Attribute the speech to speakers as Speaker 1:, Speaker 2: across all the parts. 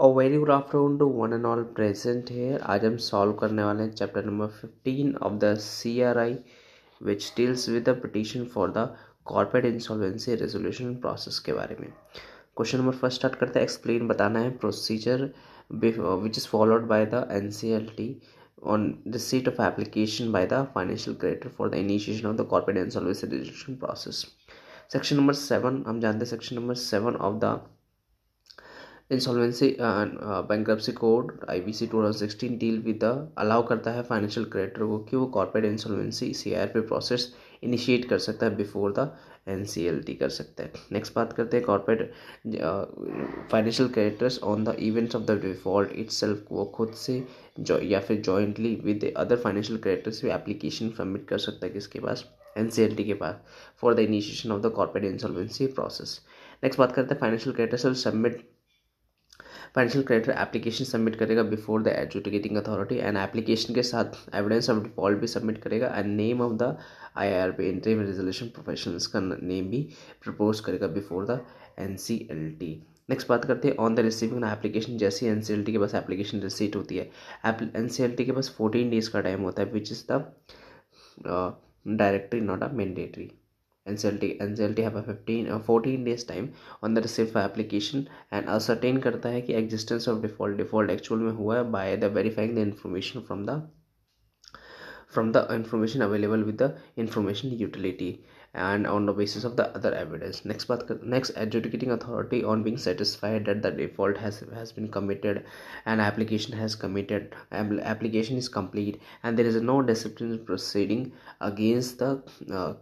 Speaker 1: और very good afternoon to one and all present here आज हम सॉल्व करने वाले हैं chapter number fifteen of the C R I which deals with the petition for the corporate insolvency resolution process के बारे में question number first start करते हैं एक्सप्लेन बताना है procedure which is followed by the N C L T the seat of application by the financial creditor for the initiation of the corporate insolvency resolution process section number seven हम जानते हैं section number seven of the insolvency bankruptcy code I B C two thousand sixteen deal with the allow करता है financial creditor को कि वो corporate insolvency C R P process initiate कर सकता है before the N C L T कर सकता है नेक्स्ट बात करते हैं corporate financial creditors on the events of the default it's वो खुद से जो या फिर jointly with other financial creditors भी एप्लीकेशन सबमिट कर सकता है किसके पास एन सी एल टी के पास for the initiation of the corporate insolvency process next बात करते हैं financial creditors submit financial creditor application submit करेगा before the educating authority and application के साथ एविडेंस ऑफ डिफॉल्ट भी सबमिट करेगा and name of the I R P interview resolution profession का name भी प्रपोज करेगा before the N C L T next बात करते हैं ऑन द रिसीविंग एप्लीकेशन जैसे एन सी एल टी के पास एप्लीकेशन रिसीट होती है एन सी एल टी के पास फोर्टीन डेज का टाइम होता है which is the directory not a mandatory NCLT NCLT have a 15 days uh, 14 days time on the application and ascertain करता है कि existence of default default actual में हुआ है by the verifying the information from from the information available with the information utility and on the basis of the other evidence next part next adjudicating authority on being satisfied that the default has has been committed and application has committed application is complete and there is no discipline proceeding against the uh,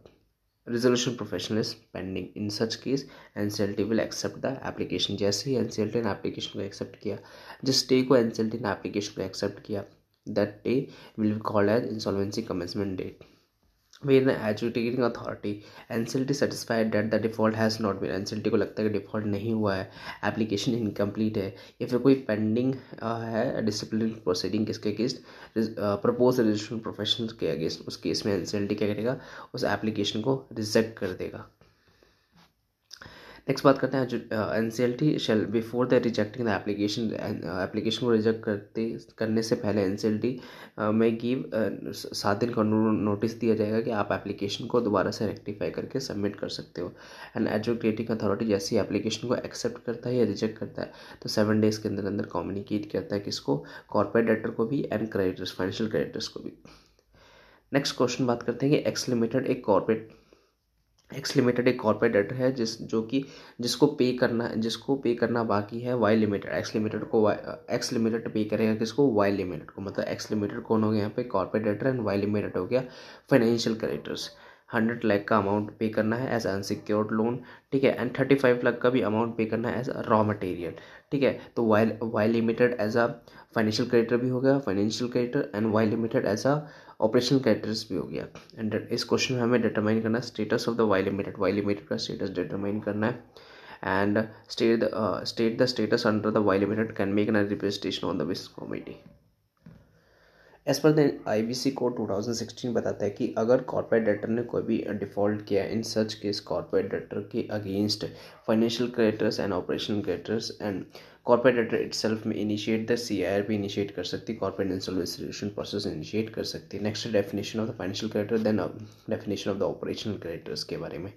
Speaker 1: resolution professional is pending in such case NCLT will accept the application जैसे ही NCLT ने application को accept किया जिस day को NCLT ने application को accept किया that day will be called as insolvency commencement date authority N C L T satisfied date the default has not been T को लगता है कि डिफॉल्ट नहीं हुआ है एप्लीकेशन इनकम्प्लीट है या फिर कोई पेंडिंग uh, है डिसिप्लिन प्रोसीडिंग किसके अगेंस्ट प्रपोज रजिस्ट्रेशन प्रोफेशन के अगेंस्ट उस केस में टी क्या करेगा उस एप्लीकेशन को रिजेक्ट कर देगा नेक्स्ट बात करते हैं N C L T shall before the rejecting the application application को रिजेक्ट करते करने से पहले एन सी एल टी में गिव सात दिन का नोटिस दिया जाएगा कि आप एप्लीकेशन को दोबारा से रेक्टिफाई करके सबमिट कर सकते हो एंड एजुकेटिंग अथॉरिटी ही एप्लीकेशन को एक्सेप्ट करता है या रिजेक्ट करता है तो सेवन डेज के अंदर अंदर कम्युनिकेट करता है किसको कॉर्पोरेट डेटर को भी एंड क्रेडिटर्स फाइनेंशियल क्रेडिटर्स को भी नेक्स्ट क्वेश्चन बात करते हैं कि एक्स लिमिटेड एक कॉर्पोरेट एक्स लिमिटेड एक कॉर्पोरेट डेटर है जिस जो कि जिसको पे करना जिसको पे करना बाकी है वाई लिमिटेड एक्स लिमिटेड को वाई एक्स लिमिटेड पे करेगा किसको वाई लिमिटेड को मतलब एक्स लिमिटेड कौन हो गया यहाँ पे corporate debtor and Y limited हो गया फाइनेंशियल क्रेडिटर्स हंड्रेड लाख का अमाउंट पे करना है एज अनसिक्योर्ड लोन ठीक है एंड थर्टी फाइव लाख का भी अमाउंट पे करना है एज रॉ मटेरियल ठीक है तो Y Y limited as a financial creditor भी हो गया financial creditor and Y limited as a operational characters भी हो गया एंड इस क्वेश्चन में हमें डिटरमाइन करना status of the Y limited Y limited का स्टेटस डिटरमाइन करना है and state state the status under the Y limited can make an representation on the vis committee as per the I B C code two thousand sixteen बताता है कि अगर corporate debtor ने कोई भी default किया in such case corporate debtor के अगेंस्ट financial creditors and operation creditors and corporate debtor self में initiate the C I R भी इनिशिएट कर सकती है कॉर्पोरेट इंसोल्यूशन प्रोसेस इनिशिएट कर सकती है next definition of the financial creditor then definition of the operational creditors के बारे में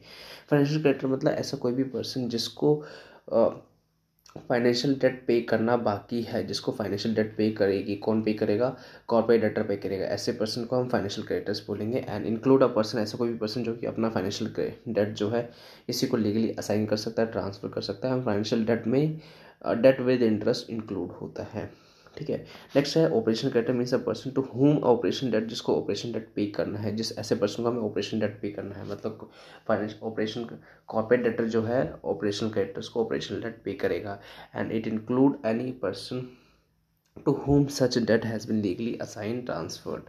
Speaker 1: फाइनेंशियल क्रेडिटर मतलब ऐसा कोई भी पर्सन जिसको uh, फाइनेंशियल डेट पे करना बाकी है जिसको फाइनेंशियल डेट पे करेगी कौन पे करेगा कॉर्पोरेट डेटर पे करेगा ऐसे पर्सन को हम फाइनेंशियल क्रेडिटर्स बोलेंगे एंड इंक्लूड अ पर्सन ऐसा कोई भी पर्सन जो कि अपना फाइनेंशियल डेट जो है इसी को लीगली असाइन कर सकता है ट्रांसफ़र कर सकता है हम फाइनेंशियल डेट में डेट विद इंटरेस्ट इंक्लूड होता है ठीक है नेक्स्ट है operation creditor means a person to whom operation debt जिसको ऑपरेशन डेट पे करना है जिस ऐसे पर्सन को हमें ऑपरेशन डेट पे करना है मतलब फाइनेंस ऑपरेशन कॉर्पोरेट डेटर जो है ऑपरेशन कैटर उसको ऑपरेशन डेट पे करेगा and it include any person to whom such debt has been legally assign transferred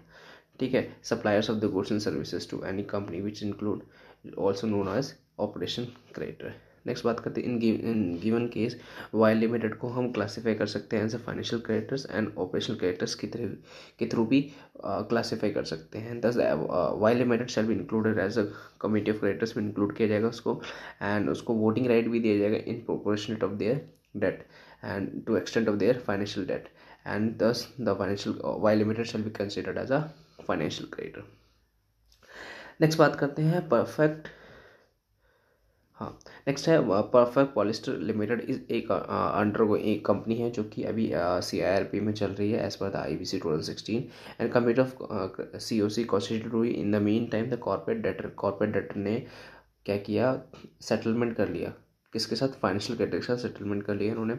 Speaker 1: ठीक है suppliers of the goods and services to any company which include also known as operation creditor next बात करते हैं in given case Y limited को हम classify कर सकते हैं as a financial creditors and operational creditors के थ्रू के थ्रू भी क्लासीफाई uh, कर सकते हैं दस वाई लिमिटेड शेल भी included as a committee of creditors में इंक्लूड किया जाएगा उसको एंड उसको वोटिंग राइट भी दिया जाएगा in proportionate of their debt and to extent of their financial debt and thus the financial Y limited shall be considered as a financial creditor next बात करते हैं परफेक्ट हाँ नेक्स्ट है perfect polyester limited is एक undergo एक company है जो कि अभी सी आई आर पी में चल रही है as per the I B C two thousand sixteen and commit of C O C constitute हुई in the meantime the corporate debtor corporate debtor ने क्या किया सेटलमेंट कर लिया किसके साथ फाइनेंशियल क्रेडिट के साथ सेटलमेंट कर लिया उन्होंने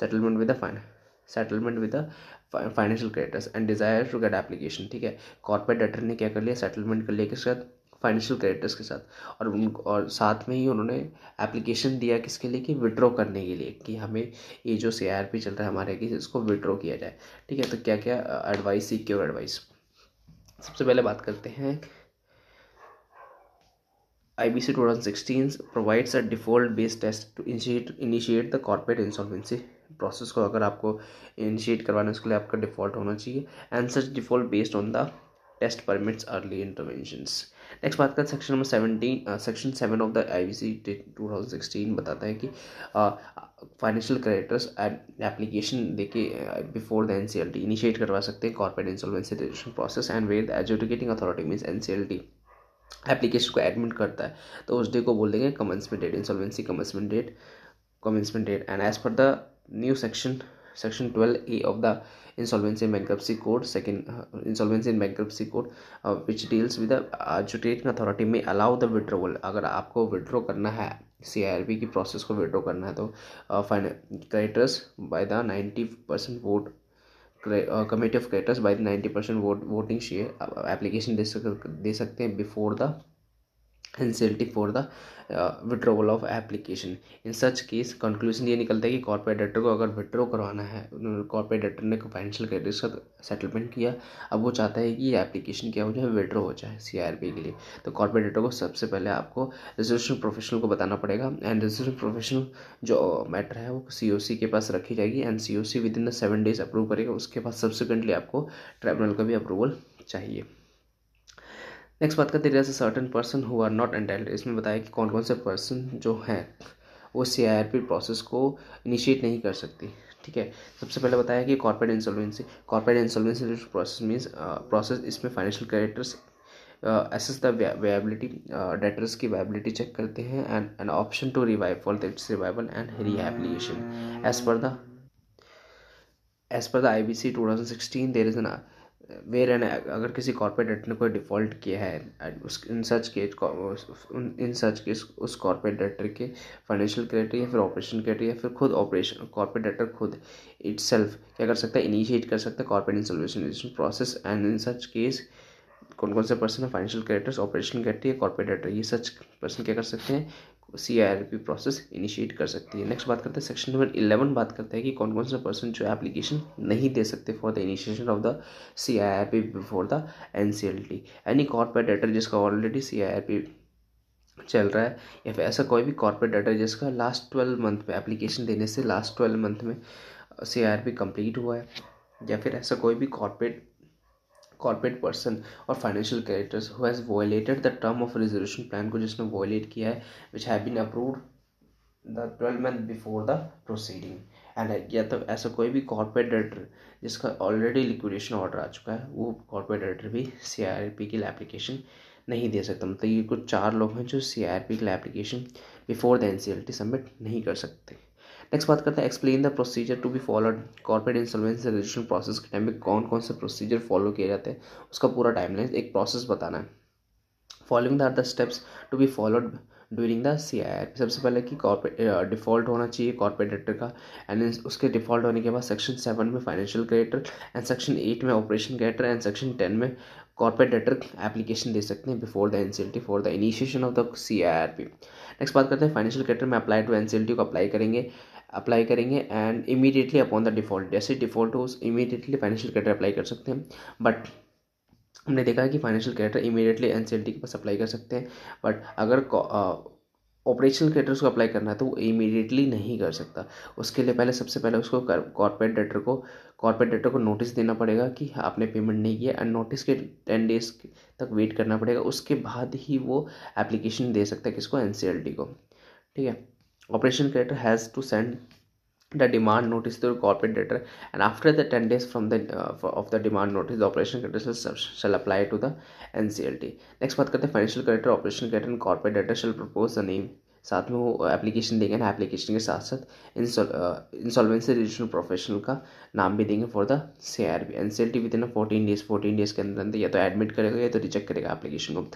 Speaker 1: settlement with the fine settlement with the financial creditors and desire to get application ठीक है कॉर्पोरेट डेटर ने क्या कर लिया सेटलमेंट कर लिया किसके साथ फाइनेंशियल क्रेडिटर्स के साथ और उन और साथ में ही उन्होंने एप्लीकेशन दिया किसके लिए कि विड्रॉ करने के लिए कि हमें ये जो सी आर पी चल रहा है हमारे कि इसको विड्रॉ किया जाए ठीक है तो क्या क्या एडवाइस सिक्योर एडवाइस सबसे पहले बात करते हैं I B C two thousand sixteen provides a default based test to initiate the corporate insolvency process को अगर आपको इनिशिएट करवाना है उसके लिए आपका डिफॉल्ट होना चाहिए and such default based on the test permits early interventions next बात करें section number seventeen section seven of the I B C two thousand sixteen बताता है कि फाइनेंशियल क्रेडिटर्स एप्लीकेशन दे के before the N C L T initiate करवा सकते हैं corporate insolvency registration process and we the educating authority means N C L T application को admit करता है तो उस डे को बोल देंगे commencement date insolvency commencement date commencement date and as per the new section section twelve A of the insolvency in bankruptcy code second insolvency in bankruptcy code which deals with adjudicating authority में allow the withdrawal अगर आपको withdraw करना है C I R B की process को withdraw करना है तो fine creditors by the ninety percent vote committee of creditors by the ninety percent vote voting share application दे सकते हैं before the incentive for the withdrawal of application in such case conclusion ये निकलता है कि कॉर्पोरेट डेटर को अगर withdraw करवाना है कॉर्पोरेट डेटर ने फाइनेंशियल क्रेडिट का सेटलमेंट किया अब वो चाहता है कि ये एप्लीकेशन क्या हो जाए विड्रॉ हो जाए सी के लिए तो कॉर्पोरेट डेटर को सबसे पहले आपको रजिस्ट्रेशन प्रोफेशनल को बताना पड़ेगा एंड रजिस्ट्रेशन प्रोफेशनल जो मैटर uh, है वो सी के पास रखी जाएगी and C within the seven days approve करेगा उसके बाद सब्सिक्वेंटली आपको ट्राइब्यूनल का भी अप्रूवल चाहिए नेक्स्ट बात करते हैं certain person who are not entitled इसमें बताया कि कौन कौन से पर्सन जो हैं वो C I R P process को इनिशिएट नहीं कर सकती ठीक है सबसे पहले बताया कि corporate insolvency corporate insolvency process means process इसमें financial creditors assess the viability debtors की वेबिलिटी चेक करते हैं and an option to revive for its revival and rehabilitation as per the as per the I B C two thousand sixteen there is an where and अगर किसी corporate date ने कोई default किया है उस इन such case in such के उस corporate debtor के फाइनेंशियल क्रेडिट या फिर ऑपरेशन क्रेडिट या फिर खुद ऑपरेशन कॉरपोरेट डेटर खुद इट क्या कर सकता है इनिशिएट कर सकता है corporate solution process and in such case कौन कौन से पर्सन है फाइनेंशियल क्रेडिटर्स ऑपरेशन क्रेडिटर या कॉरपोरेट डेटर ये सच पर्सन क्या कर सकते हैं सी प्रोसेस इनिशिएट कर सकती है नेक्स्ट बात करते हैं सेक्शन नंबर इलेवन बात करते हैं कि कौन कौन से पर्सन जो है एप्लीकेशन नहीं दे सकते for the initiation of the C before the an any corporate debtor जिसका ऑलरेडी सी चल रहा है या फिर ऐसा कोई भी कॉर्पोरेट डेटा जिसका लास्ट ट्वेल्व मंथ में एप्लीकेशन देने से लास्ट ट्वेल्व मंथ में C I R P complete हुआ है या फिर ऐसा कोई भी कॉर्पोरेट कॉर्पोरेट पर्सन और financial creditors who has violated the term of resolution plan को जिसने वोलेट किया है which have been approved the twelve month before the proceeding and या तो ऐसा कोई भी कॉर्पोरेट डायरेक्टर जिसका ऑलरेडी लिक्विडेशन ऑर्डर आ चुका है वो कॉर्पोरेट डायरेक्टर भी सी आर पी के लिए एप्लीकेशन नहीं दे सकता मतलब ये कुछ चार लोग हैं जो सी आर पी के लिए application before the N C L T submit नहीं कर सकते नेक्स्ट बात करते हैं explain the procedure to be followed corporate insolvency registration process के टाइम में कौन कौन से प्रोसीजर फॉलो किए जाते हैं उसका पूरा टाइमलाइन एक प्रोसेस बताना है following the are the steps to be followed during the C I R सबसे पहले कि कॉर्पोरेट डिफॉल्ट होना चाहिए कॉर्पोरेट डायरेक्टर का एंड उसके डिफॉल्ट होने के बाद सेक्शन सेवन में financial creditor and section eight में operation creditor and section ten में कॉर्पोरेट डायरेक्टर एप्लीकेशन दे सकते हैं before the N C L T for the initiation of the C I R P next बात करते हैं financial creditor में apply to N C L T को apply करेंगे अप्लाई करेंगे and immediately upon the default जैसे default हो immediately financial creditor apply कर सकते हैं बट हमने देखा है कि फाइनेंशियल कैरेक्टर इमीडिएटली एन के पास अप्लाई कर सकते हैं बट अगर ऑपरेशनल कैरेक्टर्स को अप्लाई करना है तो वो इमीडिएटली नहीं कर सकता उसके लिए पहले सबसे पहले उसको कॉर्पोरेट डेटर को कॉर्पोरेट डेटर को नोटिस देना पड़ेगा कि आपने पेमेंट नहीं किया एंड नोटिस के टेन डेज तक वेट करना पड़ेगा उसके बाद ही वो एप्लीकेशन दे सकता है किसको एन को ठीक है operation creator has to send the demand notice to the corporate debtor and after the 10 days from the uh, of the demand notice the operation creditor shall, shall apply to the nclt next baat karte hain financial creditor operation creditor and corporate debtor shall propose the name साथ में वो application देंगे ना application के साथ साथ insolvency registration professional का नाम भी देंगे for the C R B N C L T within fourteen days fourteen days के अंदर अंदर या तो एडमिट करेगा या तो रिजेक्ट करेगा एप्लीकेशन को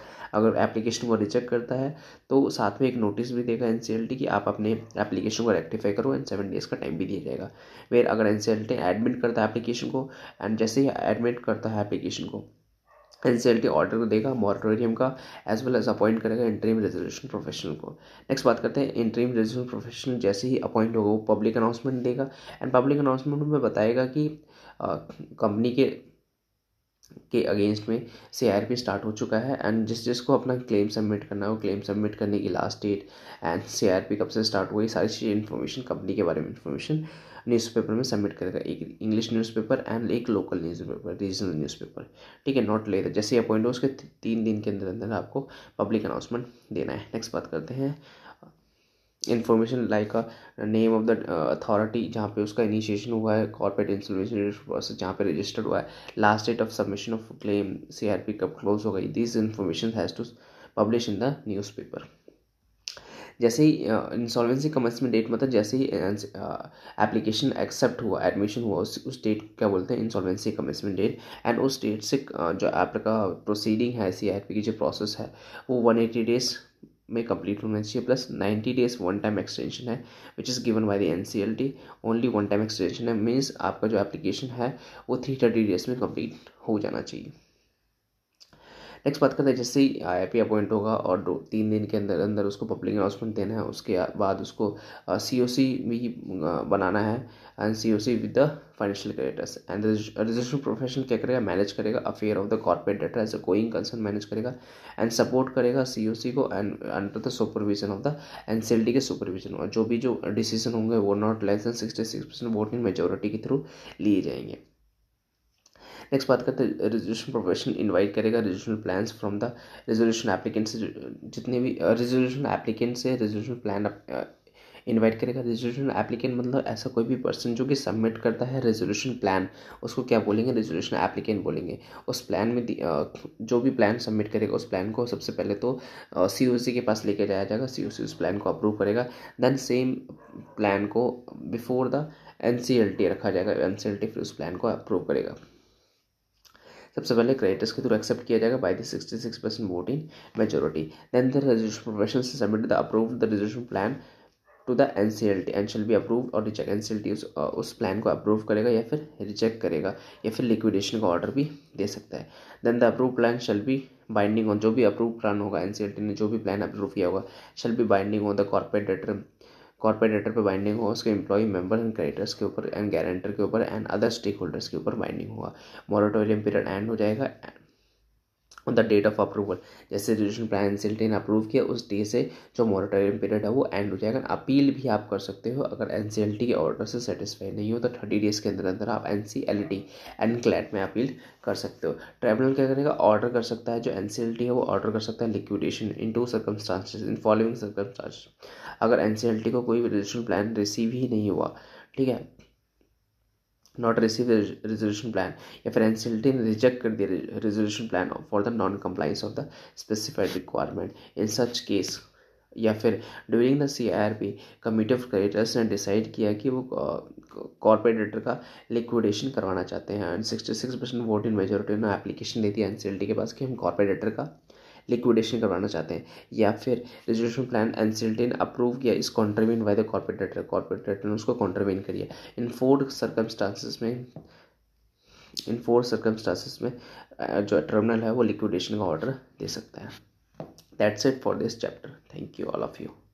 Speaker 1: अगर एप्लीकेशन को रिजेक्ट करता है तो साथ में एक नोटिस भी देगा एन सी एल टी की आप अपने एप्लीकेशन को रेक्टिफाई करो एंड सेवन डेज का टाइम भी दिया जाएगा फिर अगर N C L T admit करता है एप्लीकेशन को एंड जैसे ही एडमिट करता है एप्लीकेशन को कंसल्टी ऑर्डर को देगा मॉरिटोरियम का एज वेल एज अपॉइंट करेगा इंटरीम रेजोल्यूशन प्रोफेशनल को नेक्स्ट बात करते हैं इंटरीम रेजोल्यूशन प्रोफेशनल जैसे ही अपॉइंट होगा वो पब्लिक अनाउंसमेंट देगा एंड पब्लिक अनाउंसमेंट में बताएगा कि कंपनी के के अगेंस्ट में सी आर पी स्टार्ट हो चुका है एंड जिस जिसको अपना क्लेम सबमिट करना है वो क्लेम सबमिट करने की last date and C R P कब से स्टार्ट हुई सारी चीज़ इन्फॉर्मेशन कंपनी के बारे में इन्फॉर्मेशन न्यूज़पेपर में सबमिट करेगा एक इंग्लिश न्यूज़पेपर एंड एक लोकल न्यूज़पेपर रीजनल न्यूज़पेपर ठीक है नॉट लेदर जैसे अपॉइंट हो उसके तीन दिन के अंदर अंदर आपको पब्लिक अनाउंसमेंट देना है नेक्स्ट बात करते हैं information like a name of the authority जहाँ पे उसका इनिशिएशन हुआ है कॉर्पोरेट इंसॉल्वेंसी प्रोसेस जहाँ पे रजिस्टर्ड हुआ है last date of submission of claim C R P कब क्लोज हो गई this information has to publish in the newspaper जैसे ही इंसॉल्वेंसी कमेंसमेंट डेट मतलब जैसे ही एप्लीकेशन uh, एक्सेप्ट uh, हुआ एडमिशन हुआ उस उस डेट क्या बोलते हैं इंसॉल्वेंसी कमेंसमेंट डेट एंड उस डेट से uh, जो आपका प्रोसीडिंग है सी आई पी की जो प्रोसेस है वो वन एटी डेज మే కంప్లీట్ ఫ్రూనెసీ plus 90 days one time extension హే which is given by the NCLT only one time extension హే మీన్స్ ఆప్కా జో అప్లికేషన్ హే వో 330 డేస్ మే కంప్లీట్ హో జానా చహీ नेक्स्ट बात करते हैं जैसे ही आई पी अपॉइंट होगा और दो तीन दिन के अंदर अंदर उसको पब्लिक अनाउंसमेंट देना है उसके बाद उसको सी ओ सी भी बनाना है and C O C with the financial creditors and registration profession क्या करेगा मैनेज करेगा affair of the corporate data as a going concern manage करेगा एंड सपोर्ट करेगा सी ओ सी को and under the supervision of the N C L D के supervision और जो भी जो डिसीजन होंगे वो not less than sixty six percent voting majority के थ्रू लिए जाएंगे नेक्स्ट बात करते हैं रेजोल्यूशन प्रोफेशन इन्वाइट करेगा resolution plans from the resolution applicant से जितने भी रेजोल्यूशन एप्लीकेंट से रेजोल्यूशन प्लान इन्वाइट करेगा रेजोल्यूशन एप्लीकेंट मतलब ऐसा कोई भी पर्सन जो कि सबमिट करता है रेजोल्यूशन प्लान उसको क्या बोलेंगे रेजोल्यूशन एप्लीकेंट बोलेंगे उस प्लान में जो भी प्लान सबमिट करेगा उस प्लान को सबसे पहले तो सी ओ सी के पास लेके जाया जाएगा सी ओ सी उस प्लान को अप्रूव करेगा देन सेम प्लान को before the N C L T रखा जाएगा एन सी एल टी फिर उस प्लान को अप्रूव करेगा सबसे पहले क्रेडिटर्स के थ्रू एक्सेप्ट किया जाएगा by the six percent voting majority then the registration professional submit the approve the resolution plan to the N C L T and shall be approve और reject N C L T उस, उस plan को approve करेगा या फिर reject करेगा या फिर लिक्विडेशन का ऑर्डर भी दे सकता है then the approve plan shall be binding on जो भी अप्रूव प्लान होगा एन सी एल टी ने जो भी प्लान अप्रूव किया होगा shall be binding on the corporate debtor पर बाइंडिंग होगा उसके इंप्लॉई मेंबर एंड क्रेडिटर्स के ऊपर एंड गारंटर के ऊपर एंड अदर स्टेक होल्डर्स के ऊपर बाइंडिंग होगा मॉरेटोरियम पीरियड एंड हो जाएगा on the date of approval जैसे रेजुलेशन प्राइम एनसीएलटी ने अप्रूव किया उस डे से जो मॉरिटोरियम पीरियड है वो एंड हो जाएगा अपील भी आप कर सकते हो अगर एन के ऑर्डर से सेटिस्फाई नहीं हो तो थर्टी डेज़ के अंदर अंदर आप N C L T NCLAT में अपील कर सकते हो ट्राइब्यूनल क्या करेगा ऑर्डर कर सकता है जो एन सी एल टी है वो ऑर्डर कर सकता है liquidation in two circumstances in following circumstances अगर एन सी एल टी को कोई रेजुलेशन प्लान रिसीव ही नहीं हुआ ठीक है नॉट रिसीव रिजोल्यूशन प्लान या फिर एनसीएलटी ने रिजेक्ट कर दिया resolution plan for the non compliance of the specified requirement in such case या फिर during the C R P committee of creditors ने डिसाइड किया कि वो कॉरपोरेटर डेटर का लिक्विडेशन करवाना चाहते हैं and sixty six percent vote in majority ने एप्लीकेशन दे दी एन सी एल टी के पास कि हम कॉरपोरेटर डेटर का लिक्विडेशन करवाना चाहते हैं या फिर रेजोल्यूशन प्लान एनसिल्टेन अप्रूव किया इस contravene by the corporate debtor ने उसको कॉन्ट्रवीन करिए इन फोर सर्कमस्टांसिस में इन फोर सर्कमस्टांसिस में जो टर्मिनल है वो लिक्विडेशन का ऑर्डर दे सकता है that's it for this chapter thank you all of you